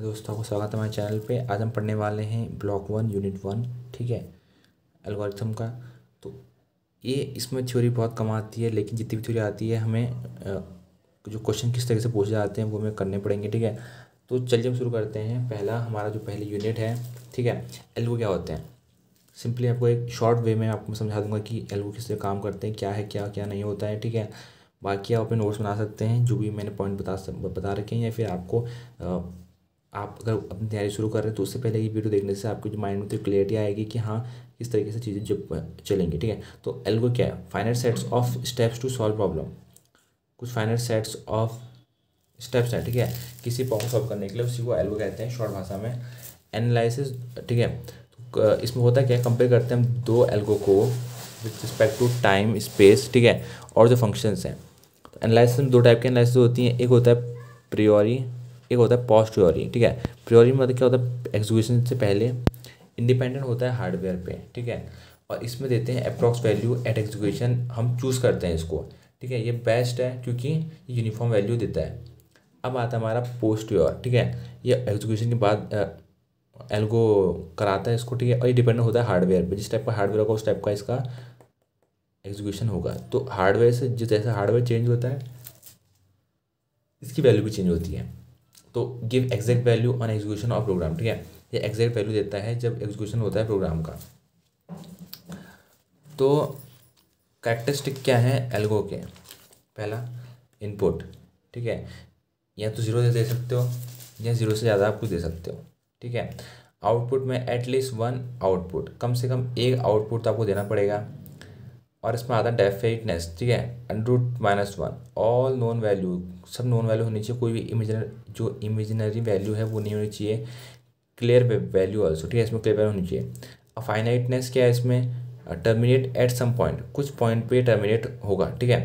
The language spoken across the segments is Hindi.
दोस्तों को स्वागत है हमारे चैनल पे आज हम पढ़ने वाले हैं ब्लॉक वन यूनिट वन ठीक है एल्गोरिथम का तो ये इसमें थ्योरी बहुत कम आती है लेकिन जितनी भी थ्योरी आती है हमें जो क्वेश्चन किस तरीके से पूछे जाते हैं वो हमें करने पड़ेंगे ठीक है तो चलिए हम शुरू करते हैं पहला हमारा जो पहली यूनिट है ठीक है एल्गो क्या होते हैं सिंपली आपको एक शॉर्ट वे में आपको समझा दूंगा कि एल्गो किस तरह काम करते हैं क्या है क्या क्या नहीं होता है ठीक है बाकी आप अपने नोट्स बना सकते हैं जो भी मैंने पॉइंट बता बता रखे हैं या फिर आपको आप अगर अपनी तैयारी शुरू कर रहे हैं तो उससे पहले ये वीडियो देखने से आपके जो माइंड में थोड़ी तो क्लियरिटी आएगी कि हाँ किस तरीके से चीज़ें जब चलेंगी ठीक है तो एल्गो क्या है final sets of steps to solve problem कुछ फाइनल सेट्स ऑफ स्टेप्स हैं ठीक है किसी प्रॉब्लम सॉल्व करने के लिए उसी को एल्गो कहते हैं शॉर्ट भाषा में एनालिसिस ठीक है तो इसमें होता क्या है कंपेयर करते हैं हम दो एल्गो को with respect to time space ठीक है और जो फंक्शंस हैं एनालिस तो एनालिसिस में दो टाइप के एनालिसिस होती हैं एक होता है प्रियोरी एक होता है पॉस्ट प्योरी ठीक है प्योरी मतलब क्या होता है एग्जीक्यूशन से पहले इंडिपेंडेंट होता है हार्डवेयर पे ठीक है और इसमें देते हैं अप्रॉक्स वैल्यू एट एग्जीक्यूशन हम चूज़ करते हैं इसको ठीक है ये बेस्ट है क्योंकि यूनिफॉर्म वैल्यू देता है अब आता है हमारा पोस्ट प्योर ठीक है ये एग्जीक्यूशन के बाद एल्गो कराता है इसको ठीक है और ये डिपेंड होता है हार्डवेयर पर जिस टाइप का हार्डवेयर होगा उस टाइप का इसका एग्जीक्यूशन होगा तो हार्डवेयर से जिस जैसा हार्डवेयर चेंज होता है इसकी वैल्यू भी चेंज होती है तो give exact value on execution of program ठीक है ये एग्जैक्ट वैल्यू देता है जब एग्जीक्यूशन होता है प्रोग्राम का तो करेक्टरिस्टिक क्या है एल्गो के पहला इनपुट ठीक है या तो ज़ीरो से दे सकते हो या ज़ीरो से ज़्यादा आप कुछ दे सकते हो ठीक है आउटपुट में एटलीस्ट वन आउटपुट कम से कम एक आउटपुट तो आपको देना पड़ेगा और इसमें आता है डेफिनेटनेस ठीक है under root minus one all known value सब नॉन वैल्यू होनी चाहिए कोई भी इमेजनर जो इमेजनरी वैल्यू है वो नहीं होनी चाहिए क्लियर वैल्यू ऑल्सो ठीक है इसमें क्लियर वैल्यू होनी चाहिए अब फाइनाइटनेस क्या है इसमें टर्मिनेट एट सम पॉइंट कुछ पॉइंट पे टर्मिनेट होगा ठीक है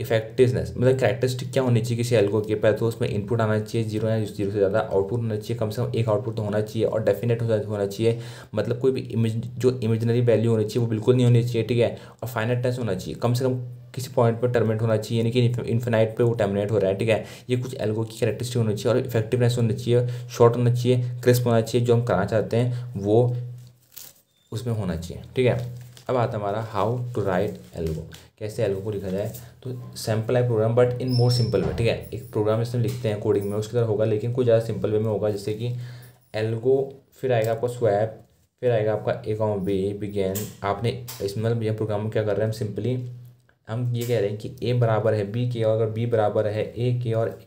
इफेक्टिवनेस मतलब करेक्टरिस्टिक क्या होनी चाहिए किसी एल्गो के पर तो उसमें इनपुट आना चाहिए जीरो या जीरो से ज़्यादा आउटपुट होना चाहिए कम से कम एक आउटपुट तो होना चाहिए और डेफिनेट होना चाहिए मतलब कोई भी इमेज जो इमेजनरी वैल्यू होनी चाहिए वो बिल्कुल नहीं होनी चाहिए ठीक है और फाइनेट टेस्ट होना चाहिए कम से कम किसी पॉइंट पर टर्मिनेट होना चाहिए यानी कि इन्फिनाइट पर वो टर्मिनेट हो रहा है ठीक है ये कुछ एल्गो की करेक्टरिस्टिक होनी चाहिए और इफेक्टिवनेस होनी चाहिए शॉर्ट होना चाहिए क्रिस्प होना चाहिए जो हम कराना चाहते हैं वो उसमें होना चाहिए ठीक है अब आता हमारा हाउ टू राइट एल्गो कैसे एल्गो को लिखा जाए तो सैम्पल है program but in more simple way ठीक है एक प्रोग्राम इसमें लिखते हैं कोडिंग में उसकी तरह होगा लेकिन कुछ ज़्यादा सिंपल वे में होगा जैसे कि एल्गो फिर आएगा आपका स्वैप फिर आएगा आपका ए कॉम बी बिगेन आपने इसमें मतलब यह प्रोग्राम में क्या कर रहे हैं हम सिंपली हम ये कह रहे हैं कि ए बराबर है बी के और अगर बी बराबर है ए के और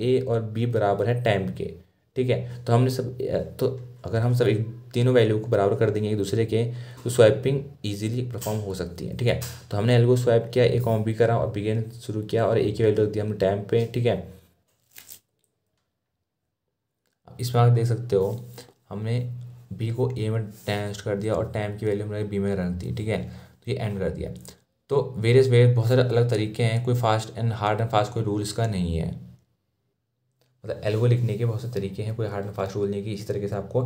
ए और बी बराबर है टाइम के ठीक है तो हमने सब तो अगर हम सब एक तीनों वैल्यू को बराबर कर देंगे एक दूसरे के तो स्वैपिंग इजीली परफॉर्म हो सकती है ठीक है तो हमने एल को स्वैप किया एक ऑम भी करा और बिगेन शुरू किया और ए की वैल्यू रख दिया हमने टाइम पे ठीक है इसमें आप देख सकते हो हमने बी को ए में टेस्ट कर दिया और टाइम की वैल्यू हमने बी में रख दी ठीक है तो ये एंड कर दिया तो वेरियस वेरियस बहुत सारे अलग तरीके हैं कोई fast and hard and fast कोई रूल इसका नहीं है मतलब एल्गो लिखने के बहुत से तरीके हैं कोई हार्ड एंड फास्ट रूल नहीं कि इसी तरीके से आपको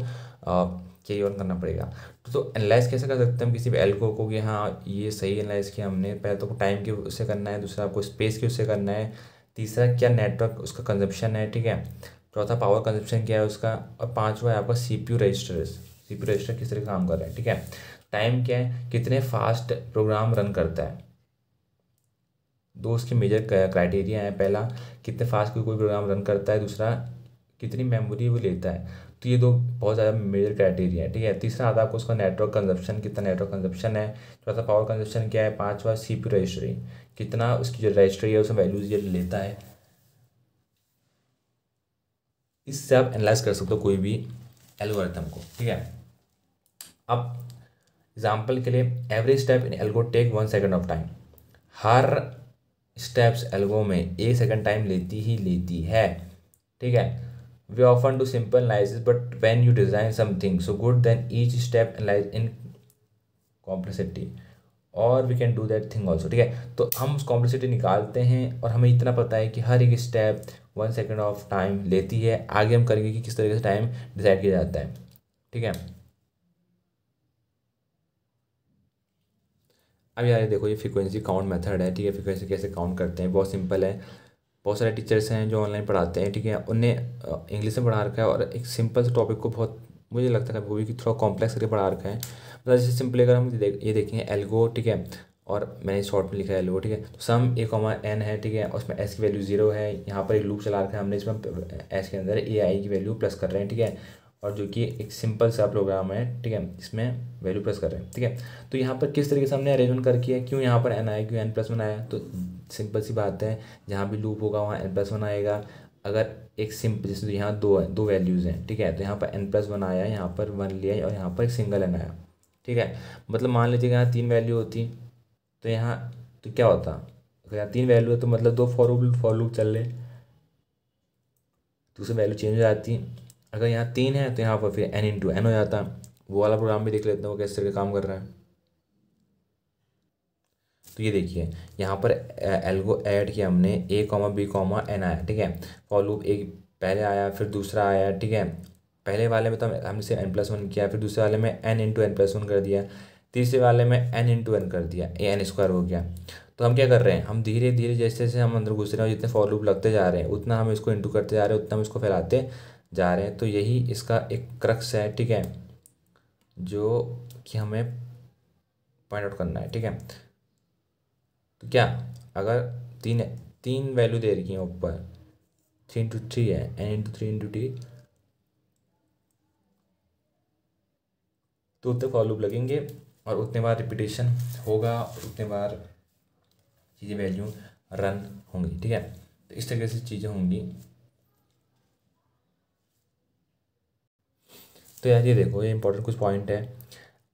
कैरी ऑन करना पड़ेगा तो, तो एनालाइज कैसे कर सकते हैं हम किसी भी एल्गो को कि हाँ ये सही एनालाइज किया हमने पहले तो टाइम के उससे करना है दूसरा आपको स्पेस के उससे करना है तीसरा क्या नेटवर्क उसका कंजप्शन है ठीक है चौथा पावर कंजप्शन क्या है उसका और पाँचवा है आपका C P U register C P U register किस तरह काम कर रहा है ठीक है टाइम क्या है कितने फास्ट प्रोग्राम रन करता है दो उसके मेजर क्राइटेरिया हैं पहला कितने फास्ट कोई कोई प्रोग्राम रन करता है दूसरा कितनी मेमोरी वो लेता है तो ये दो बहुत ज़्यादा मेजर क्राइटेरिया है ठीक है तीसरा आता है आपको उसका नेटवर्क कंजप्शन कितना नेटवर्क कंजप्शन है चौथा पावर कंजप्शन क्या है पाँचवा सी पी रजिस्ट्री कितना उसकी जो रजिस्ट्री है उसमें वैल्यूज ये लेता है इससे आप एनालाइज कर सकते हो कोई भी एल्गोरिथम को ठीक है अब एग्जाम्पल के लिए average step in algo take one second of time हर स्टेप्स एल्गो में एक सेकेंड टाइम लेती ही लेती है ठीक है we often do simple analysis but when you design something so good then each step analyse in complexity और we can do that thing also ठीक है तो हम उस कॉम्प्लेक्सिटी निकालते हैं और हमें इतना पता है कि हर एक step one second of time लेती है आगे हम करेंगे कि किस तरीके से टाइम डिसाइड किया जाता है ठीक है अब यार देखो ये फ्रिक्वेंसी काउंट मेथड है ठीक है फ्रिक्वेंसी कैसे काउंट करते हैं बहुत सिंपल है बहुत सारे टीचर्स हैं जो ऑनलाइन पढ़ाते हैं ठीक है उन्हें इंग्लिश में पढ़ा रखा है और एक सिंपल से टॉपिक को बहुत मुझे लगता है कभी भी थोड़ा कॉम्प्लेक्स करके पढ़ा रखा है मतलब जैसे सिंपली अगर हम ये देखेंगे एल्गो ठीक है और मैंने शॉर्ट में लिखा है एल्गो ठीक है तो सम ए कॉमा एन है ठीक है उसमें एस की वैल्यू जीरो है यहाँ पर एक लूप चला रखा है हमने इसमें एस के अंदर ए आई की वैल्यू प्लस कर रहे हैं ठीक है और जो कि एक सिंपल सा प्रोग्राम है ठीक है इसमें वैल्यू प्रेस कर रहे हैं ठीक है तो यहाँ पर किस तरीके से हमने अरेंजमेंट कर किया क्यों यहाँ पर एन आया क्यों एन प्लस वन आया तो सिंपल सी बात है जहाँ भी लूप होगा वहाँ एन प्लस वन आएगा अगर एक सिंपल जैसे यहाँ दो है दो वैल्यूज़ हैं ठीक है तो यहाँ पर एन प्लस वन आया यहाँ पर वन लिया और यहाँ पर एक सिंगल एन आया ठीक है मतलब मान लीजिए यहाँ तीन वैल्यू होती तो यहाँ तो क्या होता अगर यहाँ तीन वैल्यू है तो मतलब दो फॉर फॉर लूप चल रहे दूसरी वैल्यू चेंज हो जाती अगर यहाँ तीन है तो यहाँ पर फिर एन इंटू एन हो जाता है वो वाला प्रोग्राम भी देख लेते हैं वो किस तरह का काम कर रहा है तो ये देखिए यहाँ पर एल्गो ऐड किया हमने A comma B comma N आया ठीक है फॉर लूप एक पहले आया फिर दूसरा आया ठीक है पहले वाले में तो हमने सिर्फ एन प्लस वन किया फिर दूसरे वाले में N into N plus one कर दिया तीसरे वाले में एन इंटू एन कर दिया ए एन स्क्वायर हो गया तो हम क्या कर रहे हैं हम धीरे धीरे जैसे जैसे हम अंदर घुस रहे हैं जितने फॉर लूप लगते जा रहे हैं उतना हम इसको इंटू करते जा रहे हैं उतना हम इसको फैलाते जा रहे हैं तो यही इसका एक क्रक्स है ठीक है जो कि हमें पॉइंट आउट करना है ठीक है तो क्या अगर तीन तीन वैल्यू दे रखी है ऊपर थ्री इंटू थ्री है N into three into T तो उतने फॉलोअप लूप लगेंगे और उतने बार रिपीटेशन होगा उतने बार चीज़ें वैल्यू रन होंगी ठीक है तो इस तरीके से चीज़ें होंगी तो यार ये देखो ये इंपॉर्टेंट कुछ पॉइंट है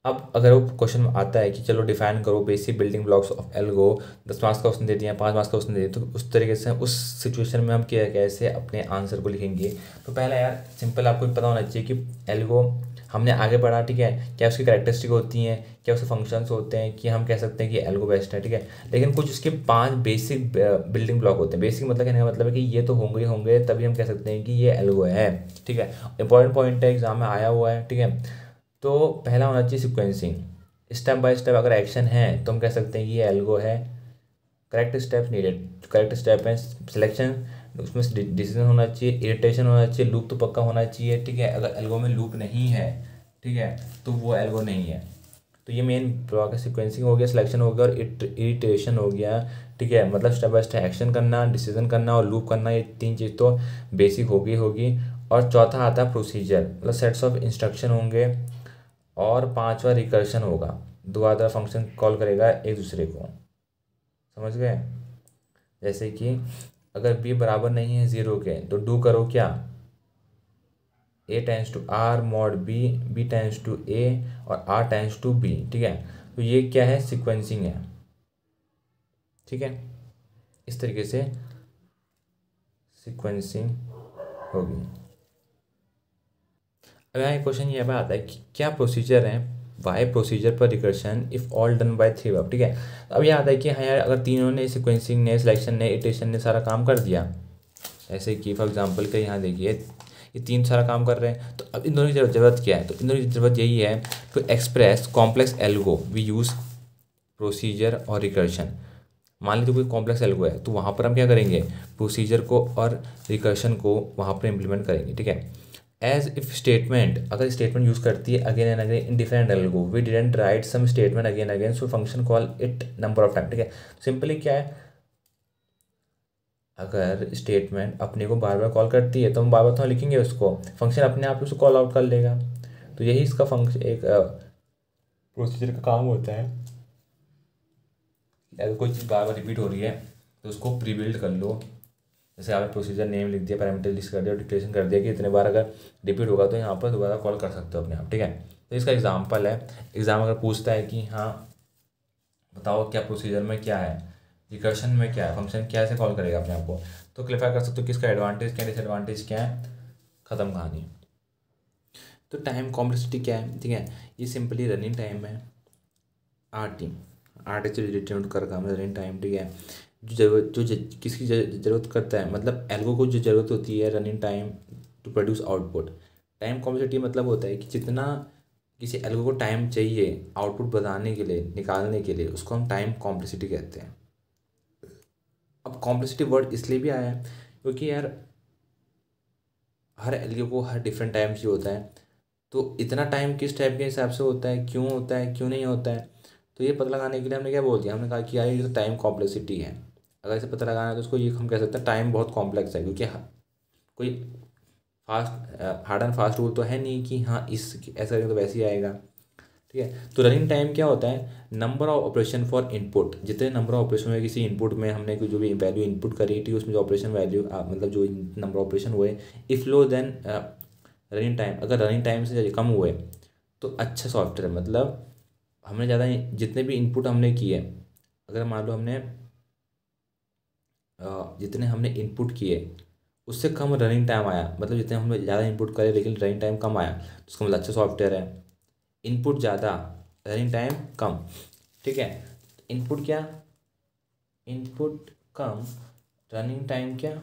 अब अगर वो क्वेश्चन आता है कि चलो डिफाइन करो basic building blocks of algo दस मार्क्स का क्वेश्चन दे दिया पाँच मार्क्स का क्वेश्चन दे दिया तो उस तरीके से उस सिचुएशन में हम क्या कैसे अपने आंसर को लिखेंगे तो पहला यार सिंपल आपको पता होना चाहिए कि एल्गो हमने आगे पढ़ा ठीक है क्या उसकी करेक्टरिस्टिक होती हैं क्या उसके फंक्शंस होते हैं कि हम कह सकते हैं कि एल्गो बेस्ट है ठीक है लेकिन कुछ उसके पांच बेसिक बिल्डिंग ब्लॉक होते हैं बेसिक मतलब कहने का मतलब है कि ये तो होंगे ही होंगे तभी हम कह सकते हैं कि ये एल्गो है ठीक है इंपॉर्टेंट पॉइंट है एग्जाम में आया हुआ है ठीक है तो पहला होना चाहिए सिक्वेंसिंग स्टेप बाय स्टेप अगर एक्शन है तो हम कह सकते हैं कि ये एल्गो है correct step needed correct step है सिलेक्शन उसमें से डिसीजन होना चाहिए इरिटेशन होना चाहिए लूप तो पक्का होना चाहिए ठीक है अगर एल्गो में लूप नहीं है ठीक है तो वो एल्गो नहीं है तो ये मेन ब्लॉक सिक्वेंसिंग हो गया सिलेक्शन हो गया और इरिटेशन हो गया ठीक है मतलब स्टेप बाय स्टेप एक्शन करना डिसीजन करना और लूप करना ये तीन चीज़ तो बेसिक होगी होगी और चौथा आता है प्रोसीजर मतलब सेट्स ऑफ इंस्ट्रक्शन होंगे और पांचवा रिकर्शन होगा दो आधा फंक्शन कॉल करेगा एक दूसरे को समझ गए जैसे कि अगर बी बराबर नहीं है ज़ीरो के तो डू करो क्या A times two R mod B B times two A और आर टाइम्स टू बी ठीक है तो ये क्या है सिक्वेंसिंग है ठीक है इस तरीके से सिक्वेंसिंग होगी अब यहाँ क्वेश्चन ये बात है कि क्या प्रोसीजर है वाई प्रोसीजर पर recursion if all done by three verb ठीक है तो अब याद है कि हाँ यार अगर तीनों ने सिक्वेंसिंग ने सिलेक्शन ने इटेशन ने सारा काम कर दिया ऐसे कि फॉर एग्जाम्पल के यहाँ देखिए ये तीन सारा काम कर रहे हैं तो अब इन दोनों की ज़रूरत क्या है तो इन दोनों की ज़रूरत यही है to express complex algo we use procedure और रिकर्शन मान लीजिए कोई कॉम्प्लेक्स एल्गो है तो वहाँ पर हम क्या करेंगे प्रोसीजर को और रिकर्शन को वहाँ पर इम्प्लीमेंट करेंगे ठीक है एज इफ स्टेटमेंट अगर स्टेटमेंट यूज़ करती है again and again in different algo we didn't write some statement again again so function call it number of time ठीक है सिंपली क्या है अगर स्टेटमेंट अपने को बार बार कॉल करती है तो हम बार बार तो लिखेंगे उसको फंक्शन अपने आप उसको कॉल आउट कर लेगा तो यही इसका फंक्शन एक प्रोसीजर का काम होता है अगर कोई चीज़ बार बार रिपीट हो रही है तो उसको प्रीबिल्ड कर लो जैसे आपने प्रोसीजर नेम लिख दिया पैरामीटर लिस्ट कर दिया डिक्लेशन कर दिया कि इतने बार अगर रिपीट होगा तो यहाँ पर दोबारा कॉल कर सकते हो अपने आप ठीक है तो इसका एग्जाम्पल है एग्ज़ाम अगर पूछता है कि हाँ बताओ क्या प्रोसीजर में क्या है रिकर्शन में क्या है फंक्शन क्या से कॉल करेगा अपने आप को तो क्लिफाई कर सकते हो किसका एडवांटेज क्या डिसएडवांटेज क्या है ख़त्म कहानी तो टाइम कॉम्प्लेक्सिटी क्या है ठीक है ये सिंपली रनिंग टाइम है आर टी आर टी से रिटर्न कर रखा रनिंग टाइम ठीक है जरूरत जो किसकी ज़रूरत करता है मतलब एल्गो को जो ज़रूरत होती है running time to produce output time complexity मतलब होता है कि जितना किसी एल्गो को टाइम चाहिए आउटपुट बनाने के लिए निकालने के लिए उसको हम टाइम कॉम्प्लिसिटी कहते हैं अब कॉम्प्लिसिटी वर्ड इसलिए भी आया है क्योंकि यार हर एल्गो को हर डिफरेंट टाइम चाहिए होता है तो इतना टाइम किस टाइप के हिसाब से होता है क्यों होता है क्यों नहीं होता है तो ये पता लगाने के लिए हमने क्या बोल दिया हमने कहा कि यार ये तो टाइम कॉम्प्लेक्सिटी है अगर इसे पता लगाना है तो उसको ये हम कह सकते हैं टाइम बहुत कॉम्प्लेक्स है क्योंकि कोई fast hard and fast rule तो है नहीं कि हाँ इस ऐसा तो वैसे ही आएगा ठीक है तो रनिंग टाइम क्या होता है number of operation for input जितने नंबर ऑफ ऑपरेशन हुए किसी इनपुट में हमने जो भी वैल्यू इनपुट करी थी उसमें जो ऑपरेशन वैल्यू मतलब जो नंबर ऑपरेशन हुए if low then running time अगर रनिंग टाइम से कम हुए तो अच्छा सॉफ्टवेयर मतलब हमने ज़्यादा जितने भी इनपुट हमने किए अगर मान लो हमने जितने हमने इनपुट किए उससे कम रनिंग टाइम आया मतलब जितने हमने ज़्यादा इनपुट करे लेकिन रनिंग टाइम कम आया तो उसका मतलब अच्छा सॉफ्टवेयर है इनपुट ज़्यादा रनिंग टाइम कम ठीक है इनपुट क्या इनपुट कम रनिंग टाइम क्या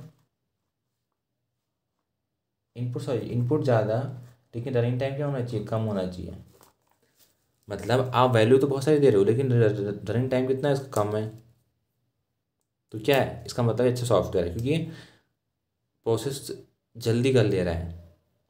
इनपुट सॉरी इनपुट ज़्यादा लेकिन रनिंग टाइम क्या होना चाहिए कम होना चाहिए मतलब आप वैल्यू तो बहुत सारी दे रहे हो लेकिन रनिंग टाइम कितना है कम है तो क्या है इसका मतलब अच्छा सॉफ्टवेयर है क्योंकि प्रोसेस जल्दी कर ले रहा है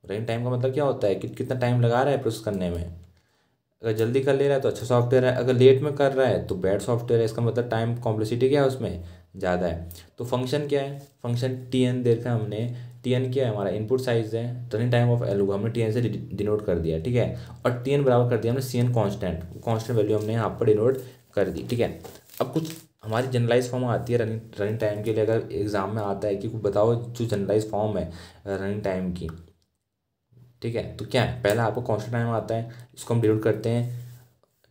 रनिंग टाइम का मतलब क्या होता है कि कितना टाइम लगा रहा है प्रोसेस करने में अगर जल्दी कर ले रहा है तो अच्छा सॉफ्टवेयर है अगर लेट में कर रहा है तो बैड सॉफ्टवेयर है इसका मतलब टाइम कॉम्प्लेसिटी क्या है उसमें ज़्यादा है तो फंक्शन क्या है फंक्शन टी एन देखा हमने टी एन क्या है हमारा इनपुट साइज है रनिंग टाइम ऑफ एलू हमने टी एन से डिनोट कर दिया ठीक है और टी एन बराबर कर दिया हमने C N constant constant value हमने यहाँ पर डिनोट कर दी ठीक है अब कुछ हमारी जनरलाइज फॉर्म आती है रनिंग रनिंग टाइम के लिए अगर एग्ज़ाम में आता है कि बताओ जो जनरलाइज फॉर्म है रनिंग टाइम की ठीक है तो क्या है पहला आपको कॉन्स्टेंट टाइम आता है इसको हम डिलीट करते हैं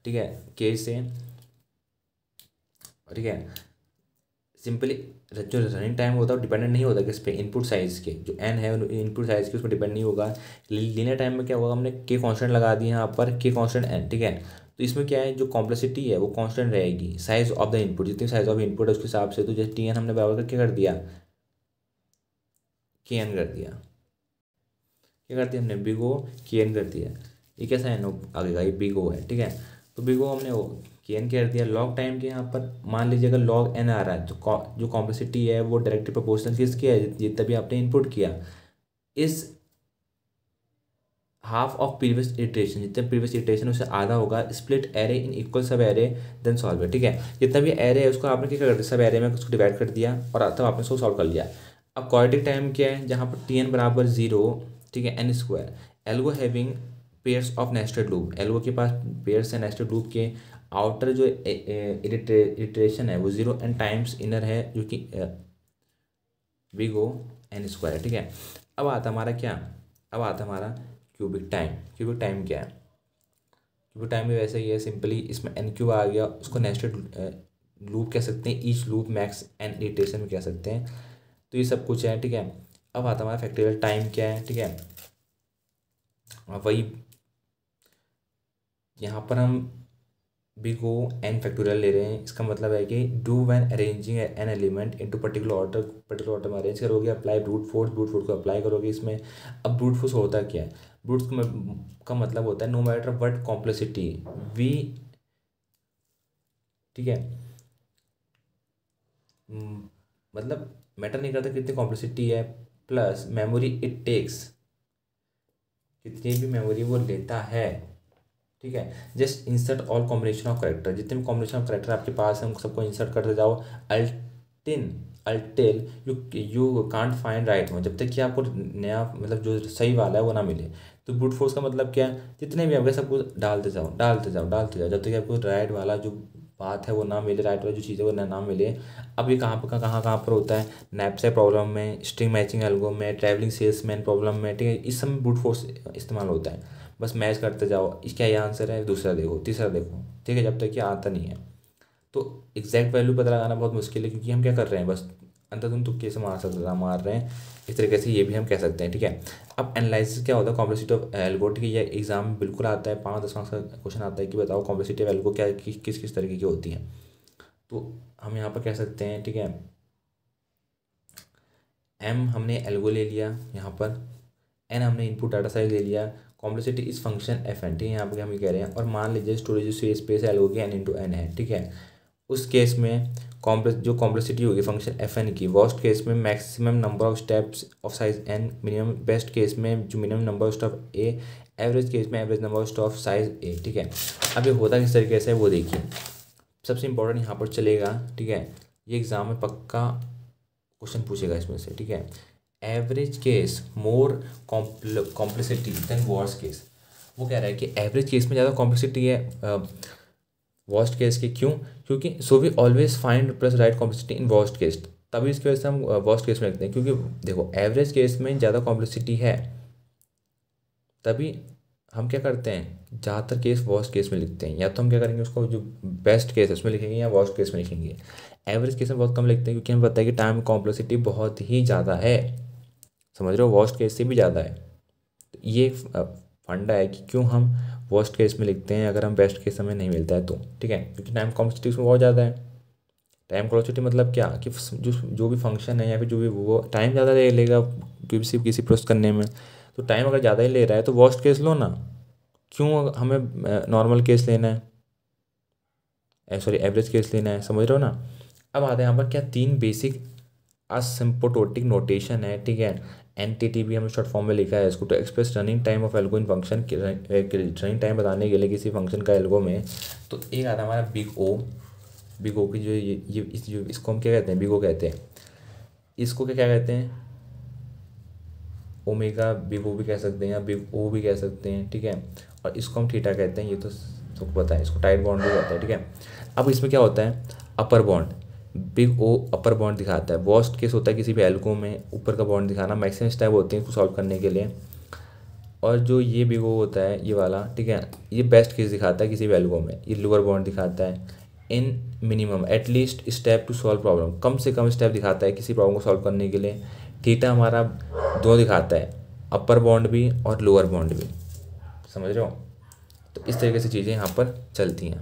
ठीक है के से ठीक है सिंपली जो रनिंग टाइम होता है वो डिपेंडेंट नहीं होता किस पे इनपुट साइज़ के जो एन है इनपुट साइज़ के उस पर डिपेंड नहीं होगा लीनियर टाइम में क्या होगा हमने के कॉन्स्टेंट लगा दिए यहाँ पर के कॉन्सटेंट एन ठीक है तो इसमें क्या है जो कॉम्प्लेसिटी है वो कॉन्स्टेंट रहेगी साइज ऑफ द इनपुट जितनी साइज ऑफ इनपुट है उसके हिसाब से तो जैसे टी एन हमने बराबर क्या कर दिया के एन कर दिया क्या कर दिया हमने बिगो के एन कर दिया ये कैसा है नो आगे का ये बिगो है ठीक है तो बिगो हमने वो के एन कर दिया लॉग टाइम के यहाँ पर मान लीजिए अगर लॉग एन आ रहा है तो जो कॉम्प्लेसिटी है वो डायरेक्टली प्रपोर्शनल किसकी है जितना भी आपने इनपुट किया इस हाफ ऑफ प्रीवियस इटरेशन जितने प्रीवियस इटरेशन उससे आधा होगा split array in equal sub array then solve है ठीक है जितना भी एरे है उसको आपने क्या कर दिया सब एरे में उसको डिवाइड कर दिया और तब आपने उसको सॉल्व कर लिया अब क्वालिटिक टाइम क्या है जहाँ पर टी एन बराबर जीरो ठीक है N square algo having pairs of nested loop algo के पास पेयर्स है नेस्टेड लूप के आउटर जो इटरेशन है वो जीरो एन टाइम्स इनर है जो कि बिगो एन स्क्वायर ठीक है अब आता हमारा क्या अब आता हमारा क्यूबिक टाइम क्यूबिक टाइम क्या है क्यूबिक टाइम भी वैसे ही है सिंपली इसमें एन क्यूब आ गया उसको नेस्टेड लूप uh, कह सकते हैं each loop max N iteration भी कह सकते हैं तो ये सब कुछ है ठीक है अब आता हमारा फैक्टोरियल टाइम क्या है ठीक है वही यहाँ पर हम बी को एन फैक्टोरियल ले रहे हैं इसका मतलब है कि do when arranging N element into particular order particular order में अरेंज करोगे apply brute force brute force को अप्लाई करोगे इसमें अब ब्रूट फोर्स होता क्या है ब्रूट्स मतलब, का मतलब होता है no matter what complexity we ठीक है hmm, मतलब मैटर नहीं करता कितनी कॉम्प्लेक्सिटी है प्लस मेमोरी इट टेक्स कितनी भी मेमोरी वो लेता है ठीक है just insert all combination of character जितने भी कॉम्बिनेशन ऑफ करेक्टर आपके पास है उन सबको इंसर्ट करते जाओ अल्टिन until you you can't find right one जब तक कि आपको नया मतलब जो सही वाला है वो ना मिले तो ब्रूट फोर्स का मतलब क्या है जितने भी आपके सब कुछ डालते जाओ डालते जाओ डालते जाओ जब तक आपको राइट वाला जो बात है वो ना मिले राइट वाला जो चीज़ है वो ना मिले अब ये कहाँ पर कहाँ कहाँ पर होता है नैपसे प्रॉब्लम में स्ट्रिंग मैचिंग एल्गो में ट्रैवलिंग सेल्समैन प्रॉब्लम में ठीक है इस समय ब्रूट फोर्स इस्तेमाल होता है बस मैच करते जाओ इसका ये आंसर है दूसरा देखो तीसरा देखो ठीक है जब तक ये आता नहीं है तो एग्जैक्ट वैल्यू पता लगाना बहुत मुश्किल है क्योंकि हम क्या कर रहे हैं बस अंधाधुंध तुक्के से मार सकता हैं मार रहे हैं इस तरीके से ये भी हम कह सकते हैं ठीक है अब एनालिसिस क्या होता है कॉम्प्लेसिटी ऑफ एल्गो ठीक है ये एग्जाम में बिल्कुल आता है पाँच दस मार्क्स का क्वेश्चन आता है कि बताओ कॉम्प्लेसिटी ऑफ एल्गो क्या कि, किस किस तरीके की होती है तो हम यहाँ पर कह सकते हैं ठीक है एम हमने एल्गो ले लिया यहाँ पर एन हमने इनपुट डाटा साइज ले लिया कॉम्प्लेसिटी इस फंक्शन एफ एन ठीक है यहाँ पर हम ये कह रहे हैं और मान लीजिए स्टोरेज स्पेस एल्गो की एन इंटू एन है ठीक है उस केस में कॉम्प्लेक्स जो कॉम्प्लेक्सिटी होगी फंक्शन एफ एन की वर्स्ट केस में maximum number of steps of size N minimum best case में जो minimum number of stop A average case में average number of stop size A ठीक है अब ये होता किस तरीके से वो देखिए सबसे इंपॉर्टेंट यहाँ पर चलेगा ठीक है ये एग्ज़ाम में पक्का क्वेश्चन पूछेगा इसमें से ठीक है average case more complexity than worse case वो कह रहा है कि एवरेज केस में ज़्यादा कॉम्प्लेक्सिटी है वर्स्ट केस के क्यों क्योंकि so we always find plus right complexity in worst case तभी इसकी वजह से हम वर्स्ट केस में रखते हैं क्योंकि देखो एवरेज केस में ज़्यादा कॉम्प्लेक्सिटी है तभी हम क्या करते हैं ज़्यादातर केस वर्स्ट केस में लिखते हैं या तो हम क्या करेंगे उसको जो बेस्ट केस है उसमें लिखेंगे या वर्स्ट केस में लिखेंगे एवरेज केस में बहुत कम लिखते हैं क्योंकि हमें पता है कि टाइम कॉम्प्लेक्सिटी बहुत ही ज़्यादा है समझ रहे हो वर्स्ट केस से भी ज़्यादा है तो ये फंडा है कि क्यों हम वर्स्ट केस में लिखते हैं अगर हम बेस्ट केस हमें नहीं मिलता है तो ठीक है क्योंकि टाइम कॉम्प्लेक्सिटी उसमें बहुत ज़्यादा है टाइम कॉम्प्लेक्सिटी मतलब क्या कि जो जो भी फंक्शन है या फिर जो भी वो टाइम ज़्यादा ले लेगा किसी किसी प्रोसेस करने में तो टाइम अगर ज़्यादा ही ले रहा है तो वर्स्ट केस लो ना क्यों हमें नॉर्मल केस लेना है सॉरी एवरेज केस लेना है समझ रहे हो ना अब आते हैं यहाँ पर क्या तीन बेसिक असिम्पोटोटिक नोटेशन है ठीक है एन टी टी भी हमने शॉर्ट फॉर्म में लिखा है इसको तो express running time of algo in function running time बताने के लिए किसी फंक्शन का एल्गो में तो एक आता है हमारा बिग ओ बिग ओ की जो ये ये इस जो इसको हम क्या कहते हैं बिग ओ कहते हैं इसको क्या क्या कहते हैं ओमेगा बिग ओ भी कह सकते हैं या बिग ओ भी कह सकते हैं ठीक है और इसको हम ठीठा कहते हैं ये तो सबको पता है इसको टाइट बॉन्ड भी कहते हैं ठीक है अब इसमें क्या होता है upper bound big O upper bound दिखाता है वॉस्ट केस होता है किसी भी एल्को में ऊपर का बॉन्ड दिखाना मैक्सिमम स्टेप होते हैं इसको सॉल्व करने के लिए और जो ये बिग ओ होता है ये वाला ठीक है ये बेस्ट केस दिखाता है किसी भी एल्को में ये लोअर बॉन्ड दिखाता है in minimum at least step to solve problem कम से कम स्टेप दिखाता है किसी प्रॉब्लम को सॉल्व करने के लिए थीटा हमारा दो दिखाता है अपर बॉन्ड भी और लोअर बॉन्ड भी समझ रहे हो तो इस तरीके से चीज़ें यहाँ पर चलती हैं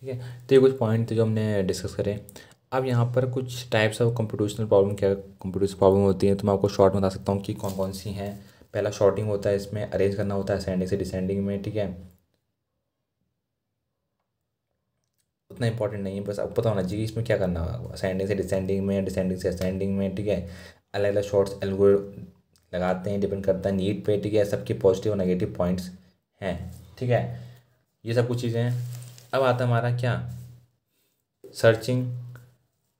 ठीक है तो ये कुछ पॉइंट थे जो हमने डिस्कस करें अब यहाँ पर कुछ टाइप्स ऑफ कंप्यूटेशनल प्रॉब्लम क्या कंप्यूटेशनल प्रॉब्लम होती है तो मैं आपको शॉर्ट में बता सकता हूँ कि कौन कौन सी हैं पहला शॉर्टिंग होता है इसमें अरेंज करना होता है असेंडिंग से डिसेंडिंग में ठीक है उतना इंपॉर्टेंट नहीं है बस आपको पता होना चाहिए इसमें क्या करना होगा असेंडिंग से डिसेंडिंग में डिसेंडिंग से असेंडिंग में ठीक है अलग अलग शॉर्ट्स एल्गो लगाते हैं डिपेंड करता है नीट पे ठीक है सबके पॉजिटिव और नेगेटिव पॉइंट्स हैं ठीक है ये सब कुछ चीज़ें हैं अब आता हमारा क्या सर्चिंग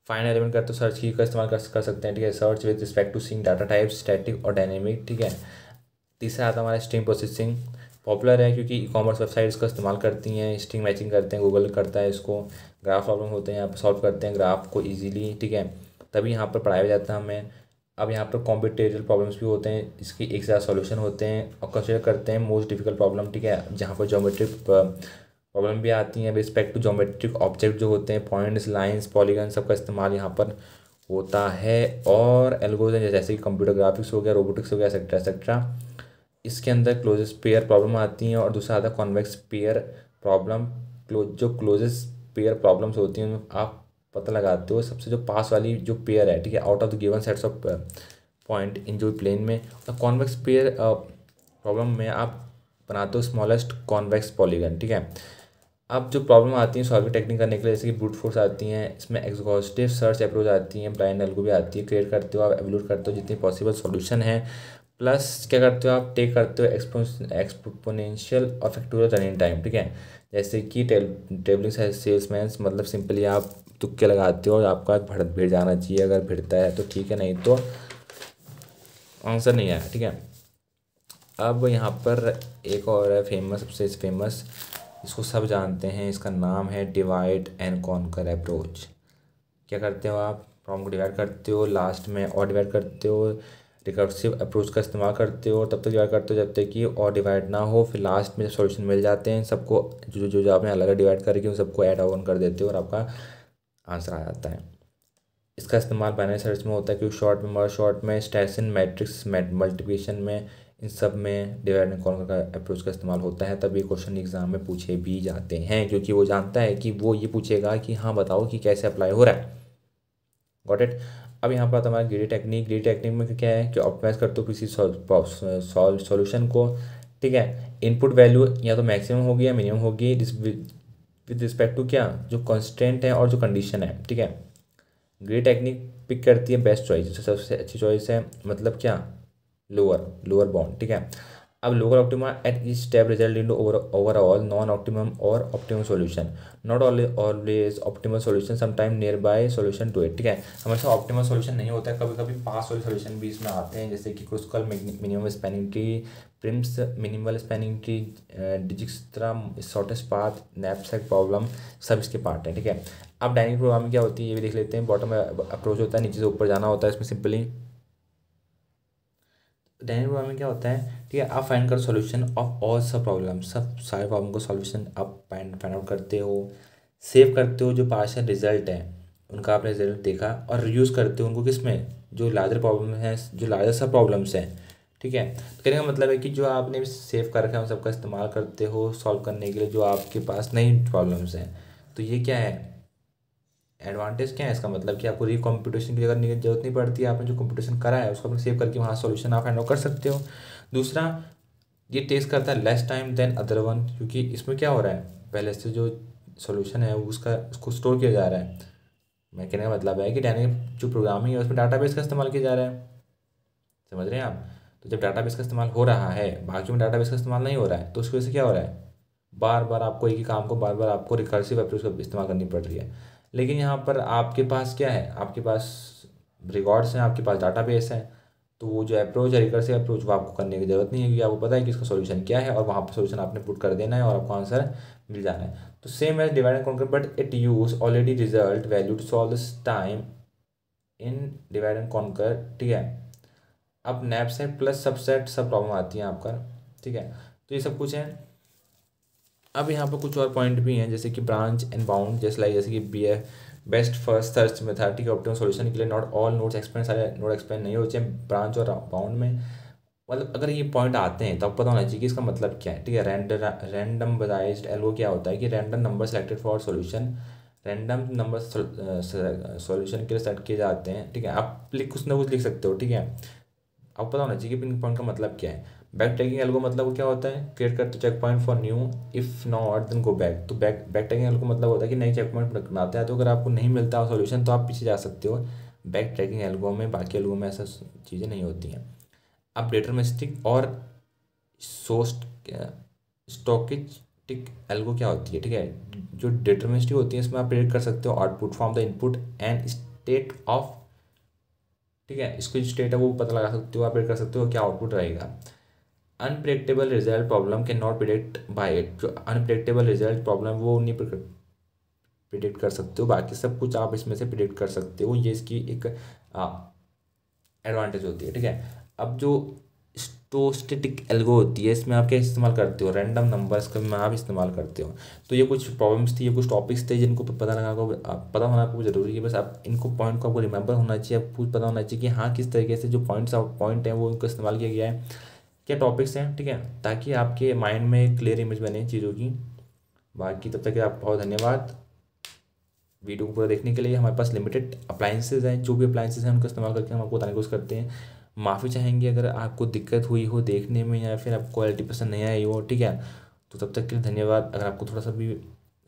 फाइनल एलिमेंट का तो सर्च की का इस्तेमाल कर, कर सकते हैं ठीक है search with respect to sing data type static और डायनेमिक ठीक है तीसरा आता हमारा स्ट्रीम प्रोसेसिंग पॉपुलर है क्योंकि ई कॉमर्स वेबसाइट इसका इस्तेमाल करती हैं स्ट्रिंग मैचिंग करते हैं गूगल करता है इसको ग्राफ प्रॉब्लम होते हैं यहाँ पर सॉल्व करते हैं ग्राफ को ईजिली ठीक है तभी यहाँ पर पढ़ाया जाता है हमें अब यहाँ पर कॉम्पिटेटिव प्रॉब्लम्स भी होते हैं इसकी एक ज़्यादा सोल्यूशन होते हैं और कंसिडर करते हैं मोस्ट डिफिकल्ट प्रॉब्लम ठीक है जहाँ पर जोमेट्रिक प्रॉब्लम भी आती हैं रिस्पेक्ट टू जोमेट्रिक ऑब्जेक्ट जो होते हैं पॉइंट्स लाइंस पॉलीगन सबका इस्तेमाल यहाँ पर होता है और एल्गोरिथम जैसे कि कंप्यूटर ग्राफिक्स हो गया रोबोटिक्स हो गया एक्सेट्रा एक्सेट्रा इसके अंदर क्लोजेस पेयर प्रॉब्लम आती हैं और दूसरा आता है कॉन्वेक्स पेयर प्रॉब्लम जो क्लोजेस पेयर प्रॉब्लम्स होती हैं आप पता लगाते हो सबसे जो पास वाली जो पेयर है ठीक है out of the given sets of point in जो प्लेन में और कॉन्वेक्स पेयर प्रॉब्लम में आप बनाते हो स्मॉलेस्ट कॉन्वेक्स पॉलीगन ठीक है अब जो प्रॉब्लम आती है सॉल्विंग टेक्निक करने के लिए जैसे कि ब्रूट फोर्स आती हैं इसमें एग्जॉस्टिव सर्च अप्रोच आती हैं ब्लाइंड एल्गो भी आती है क्रिएट करते हो आप एवलूट करते हो जितने पॉसिबल सॉल्यूशन है प्लस क्या करते हो आप टेक करते हो एक्सपोनेंशियल और फैक्टोरियल रनिंग टाइम ठीक है जैसे कि ट्रेवलिंग सेल्समैन मतलब सिंपली आप तुक्के लगाते हो और आपका भड़ भिड़ जाना चाहिए अगर भिड़ता है तो ठीक है नहीं तो आंसर नहीं आया ठीक है अब यहाँ पर एक और है फेमस सबसे फेमस इसको सब जानते हैं इसका नाम है डिवाइड एंड कॉन्कर अप्रोच क्या करते हो आप प्रॉब्लम को डिवाइड करते हो लास्ट में और डिवाइड करते हो रिकर्सिव अप्रोच का इस्तेमाल करते हो तब तक डिवाइड करते हो जब तक कि और डिवाइड ना हो फिर लास्ट में जब सॉल्यूशन मिल जाते हैं सबको जो जो जो आपने अलग अलग डिवाइड करके उन सबको ऐड ऑन कर देते हो और आपका आंसर आ जाता है इसका इस्तेमाल बाइनरी सर्च में होता है क्योंकि शॉर्ट में शॉर्ट में स्टेशन मैट्रिक्स मल्टीप्लिकेशन में इन सब में डिवाइड एंड कॉन्कर का अप्रोच का इस्तेमाल होता है तब ये क्वेश्चन एग्ज़ाम में पूछे भी जाते हैं क्योंकि वो जानता है कि वो ये पूछेगा कि हाँ बताओ कि कैसे अप्लाई हो रहा है गॉट इट अब यहाँ पर हमारा ग्रीडी टेक्निक ग्रीडी टेक्निक में क्या है कि ऑप्टिमाइज कर दो किसी सॉल्यूशन को ठीक है इनपुट वैल्यू या तो मैक्सिमम होगी या मिनिमम होगी विद रिस्पेक्ट टू क्या जो कॉन्स्टेंट है और जो कंडीशन है ठीक है ग्रीडी टेक्निक पिक करती है बेस्ट चॉइस सबसे अच्छी चॉइस है मतलब क्या लोअर लोअर बाउंड ठीक है अब lower optima at each step result in overall non optimum और optimum solution not always optimal solution sometime near by solution to it ठीक है हमेशा ऑप्टिमल सॉल्यूशन नहीं होता है कभी कभी पास वाले सॉल्यूशन भी इसमें आते हैं जैसे कि Kruskal minimum spanning tree Prim's minimal spanning tree Dijkstra shortest path knapsack problem सब इसके पार्ट हैं ठीक है अब डाइनिंग प्रोग्राम क्या होती है ये भी देख लेते हैं बॉटम अप्रोच होता है नीचे से ऊपर जाना होता है इसमें सिंपली डायनेमिक प्रॉब्लम क्या होता है ठीक है आप फाइंड कर solution of all sub problem सब सारे प्रॉब्लम को सोल्यूशन आप फाइंड फाइंड आउट करते हो सेव करते हो जो पार्शल रिजल्ट है उनका आपने रिजल्ट देखा और यूज़ करते हो उनको किस में जो लार्जर प्रॉब्लम है जो लार्जर सब प्रॉब्लम्स हैं ठीक है तो कहने का मतलब है कि जो आपने सेव कर रखा है उन सबका इस्तेमाल करते हो सॉल्व करने के लिए जो आपके पास नई प्रॉब्लम्स हैं तो ये क्या है एडवांटेज क्या है इसका मतलब कि आपको री की अगर जरूरत नहीं पड़ती है आपने जो कॉम्पिटिशन करा है उसको अपने सेव करके वहाँ सोल्यूशन आप हैंड कर सकते हो दूसरा ये टेस्ट करता है less time then other one क्योंकि इसमें क्या हो रहा है पहले से जो सोल्यूशन है उसका उसको स्टोर किया जा रहा है मैं कहने का मतलब है कि डायनेमिक जो प्रोग्रामिंग है उसमें डाटा का इस्तेमाल किया जा रहा है समझ रहे हैं आप तो जब डाटा का इस्तेमाल हो रहा है बाकी में डाटा का इस्तेमाल नहीं हो रहा है तो उसकी वजह से क्या हो रहा है बार बार आपको एक ही काम को बार बार आपको रिकर्सिव अप्रोच का इस्तेमाल करनी पड़ रही है लेकिन यहाँ पर आपके पास क्या है आपके पास रिकॉर्ड्स हैं आपके पास डाटाबेस है तो वो जो अप्रोच है रिकर्सिव अप्रोच वो आपको करने की ज़रूरत नहीं है क्योंकि आपको पता है कि इसका सोल्यूशन क्या है और वहाँ पर सोल्यूशन आपने पुट कर देना है और आपको आंसर मिल जाना है तो same as divide and conquer but it use already result value to solve this time in divide and conquer ठीक है अब knapsack plus subset sub problem आती है आपका ठीक है तो ये सब कुछ है अब यहाँ पर कुछ और पॉइंट भी हैं जैसे कि ब्रांच एंड बाउंड जैसे लाइक जैसे कि बी बेस्ट फर्स्ट सर्च मेथाटी के ऑप्टिमम सॉल्यूशन के लिए नॉट ऑल नोट्स एक्सपेंड सारे नोट एक्सपेंड नहीं होते हैं ब्रांच और बाउंड में मतलब अगर ये पॉइंट आते हैं तो आप पता होना चाहिए कि इसका मतलब क्या है ठीक है रैंडम रैंडम बजाइज एल्गो क्या होता है कि random number selected for solution random number solution के लिए सेलेक्ट किए जाते हैं ठीक है आप लिख कुछ ना कुछ लिख सकते हो ठीक है आपको पता होना चाहिए कि पिंक पॉइंट का मतलब क्या है बैक ट्रैकिंग एल्गो मतलब क्या होता है क्रिएट करते check point for new if not then go back तो बैक बैक ट्रैकिंग एल्गो मतलब होता है कि नई चेक पॉइंट बनाते हैं तो अगर आपको नहीं मिलता सोल्यूशन तो आप पीछे जा सकते हो बैक ट्रैकिंग एल्गो में बाकी एल्गो में ऐसा चीज़ें नहीं होती हैं डेटर मिस्टिक और सोस्ट टिक एल्गो क्या होती है ठीक है जो डेटरमिस्टिक होती है इसमें आप प्रेडिक्ट कर सकते हो output from the input and state of ठीक है इसको स्टेट है वो पता लगा सकते हो आप कर सकते हो क्या आउटपुट रहेगा अनप्रडिक्टेबल रिजल्ट प्रॉब्लम के नॉट प्रिडिक्ट बाय इट जो अनप्रडिक्टेबल रिजल्ट प्रॉब्लम वो नहीं प्रिडिक्ट कर सकते हो बाकी सब कुछ आप इसमें से प्रिडिक्ट कर सकते हो ये इसकी एक एडवांटेज होती है ठीक है अब जो तो स्टेटिक एल्गो होती है इसमें आप क्या इस्तेमाल करते हो रैंडम नंबर्स का मैं आप इस्तेमाल करते हो तो ये कुछ प्रॉब्लम्स थी ये कुछ टॉपिक्स थे जिनको पता लगा आपको पता होना आपको जरूरी है बस आप इनको पॉइंट को आपको रिमेंबर होना चाहिए आपको पता होना चाहिए कि हाँ किस तरीके से जो पॉइंट्स पॉइंट हैं वो उनको इस्तेमाल किया गया है क्या टॉपिक्स हैं ठीक है ताकि आपके माइंड में क्लियर इमेज बने चीज़ों की बाकी तब तक आप बहुत धन्यवाद वीडियो को पूरा देखने के लिए हमारे पास लिमिटेड अप्लाइंसेज हैं जो भी अप्लाइंसेज हैं उनका इस्तेमाल करके हम आपको बताने की कोशिश करते हैं माफ़ी चाहेंगे अगर आपको दिक्कत हुई हो देखने में या फिर आपको क्वालिटी पसंद नहीं आई हो ठीक है तो तब तक के लिए धन्यवाद अगर आपको थोड़ा सा भी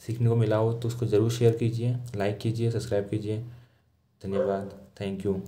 सीखने को मिला हो तो उसको ज़रूर शेयर कीजिए लाइक कीजिए सब्सक्राइब कीजिए धन्यवाद थैंक यू